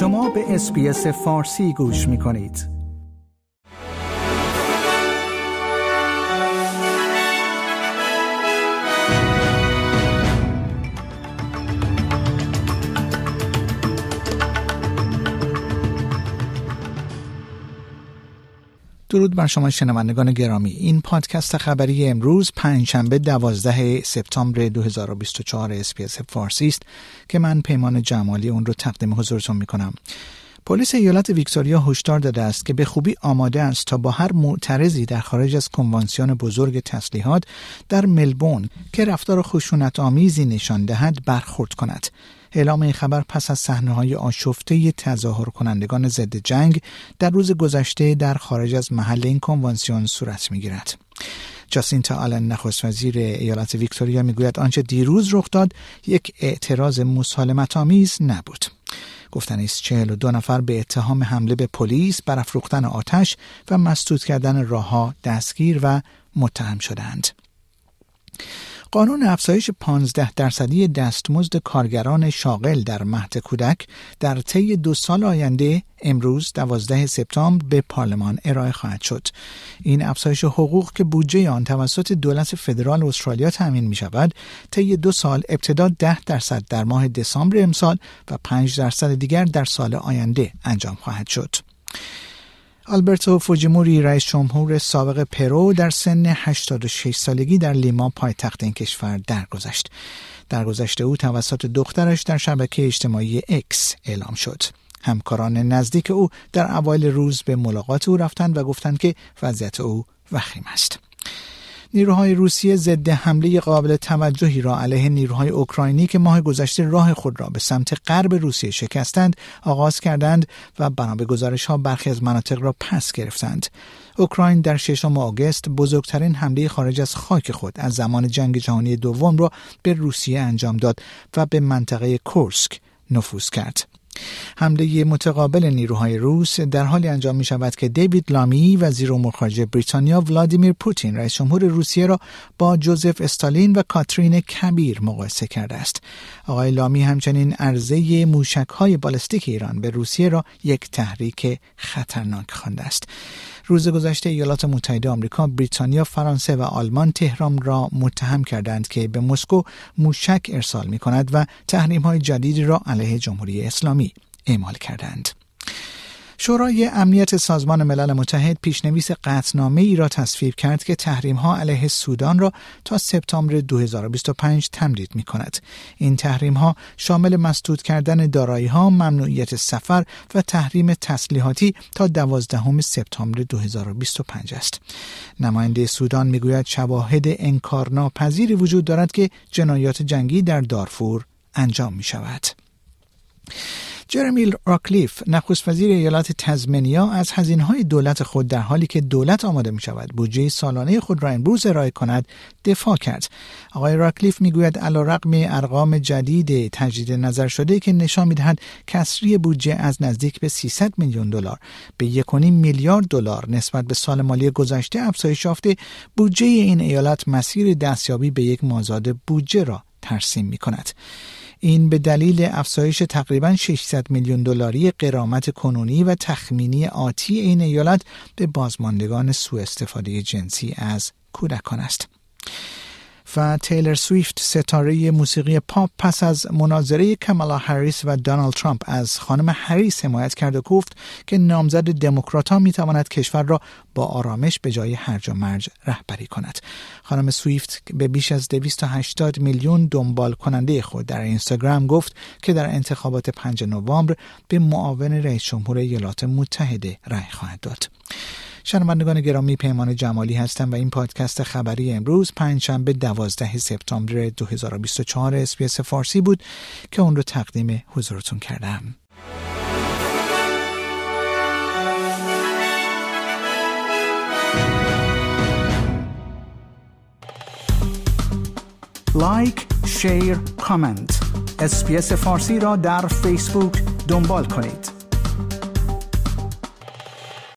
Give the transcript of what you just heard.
شما به اسپیس فارسی گوش می کنید درود بر شما شنوندگان گرامی این پادکست خبری امروز پنجشنبه دوازده سپتامبر 2024 اسپیس فارسی است که من پیمان جمالی اون رو تقدیم حضورتون می کنم پلیس ایالت ویکتوریا هشدار داده است که به خوبی آماده است تا با هر معترضی در خارج از کنوانسیون بزرگ تسلیحات در ملبون که رفتار خشونت آمیزی نشان دهد برخورد کند. اعلام این خبر پس از صحنه های آشفته تظاهر کنندگان ضد جنگ در روز گذشته در خارج از محل این کنوانسیون صورت می گیرد. جاسینتا آلن نخست وزیر ایالت ویکتوریا میگوید آنچه دیروز رخ داد یک اعتراض مسالمت آمیز نبود. گفتن ایس چهل و دو نفر به اتهام حمله به پلیس، برافروختن آتش و مسدود کردن راهها دستگیر و متهم شدند. قانون افزایش 15 درصدی دستمزد کارگران شاغل در مهد کودک در طی دو سال آینده امروز 12 سپتامبر به پارلمان ارائه خواهد شد. این افزایش حقوق که بودجه آن توسط دولت فدرال استرالیا تامین می شود، طی دو سال ابتدا 10 درصد در ماه دسامبر امسال و 5 درصد دیگر در سال آینده انجام خواهد شد. آلبرتو فوجیموری رئیس جمهور سابق پرو در سن 86 سالگی در لیما پایتخت این کشور درگذشت. درگذشت او توسط دخترش در شبکه اجتماعی اکس اعلام شد. همکاران نزدیک او در اوایل روز به ملاقات او رفتند و گفتند که وضعیت او وخیم است. نیروهای روسیه ضد حمله قابل توجهی را علیه نیروهای اوکراینی که ماه گذشته راه خود را به سمت غرب روسیه شکستند آغاز کردند و بنا به گزارش ها برخی از مناطق را پس گرفتند اوکراین در ششم آگست بزرگترین حمله خارج از خاک خود از زمان جنگ جهانی دوم را به روسیه انجام داد و به منطقه کورسک نفوذ کرد حمله متقابل نیروهای روس در حالی انجام می شود که دیوید لامی وزیر امور خارجه بریتانیا ولادیمیر پوتین رئیس جمهور روسیه را با جوزف استالین و کاترین کبیر مقایسه کرده است آقای لامی همچنین عرضه موشک های بالستیک ایران به روسیه را یک تحریک خطرناک خوانده است روز گذشته ایالات متحده آمریکا، بریتانیا، فرانسه و آلمان تهران را متهم کردند که به مسکو موشک ارسال می کند و تحریم های جدیدی را علیه جمهوری اسلامی اعمال کردند. شورای امنیت سازمان ملل متحد پیشنویس قطنامه ای را تصویب کرد که تحریم ها علیه سودان را تا سپتامبر 2025 تمدید می کند. این تحریم ها شامل مسدود کردن دارایی ها، ممنوعیت سفر و تحریم تسلیحاتی تا 12 سپتامبر 2025 است. نماینده سودان میگوید شواهد انکارناپذیر وجود دارد که جنایات جنگی در دارفور انجام می شود. جرمیل راکلیف نخست وزیر ایالات تزمنیا از های دولت خود در حالی که دولت آماده می شود بودجه سالانه خود را امروز ارائه کند دفاع کرد آقای راکلیف میگوید علیرغم ارقام جدید تجدید نظر شده که نشان میدهد کسری بودجه از نزدیک به 300 میلیون دلار به 1.5 میلیارد دلار نسبت به سال مالی گذشته افزایش یافته بودجه این ایالت مسیر دستیابی به یک مازاد بودجه را ترسیم می کند. این به دلیل افزایش تقریبا 600 میلیون دلاری قرامت کنونی و تخمینی آتی این ایالت به بازماندگان سوء استفاده جنسی از کودکان است. و تیلر سویفت ستاره موسیقی پاپ پس از مناظره کمالا هریس و دانالد ترامپ از خانم هریس حمایت کرد و گفت که نامزد دموکرات ها می کشور را با آرامش به جای هرج و مرج رهبری کند خانم سویفت به بیش از 280 میلیون دنبال کننده خود در اینستاگرام گفت که در انتخابات 5 نوامبر به معاون رئیس جمهور ایالات متحده رأی خواهد داد شنوندگان گرامی پیمان جمالی هستم و این پادکست خبری امروز پنجشنبه دوازده سپتامبر 2024 اسپیس فارسی بود که اون رو تقدیم حضورتون کردم لایک، شیر، کامنت اسپیس فارسی را در فیسبوک دنبال کنید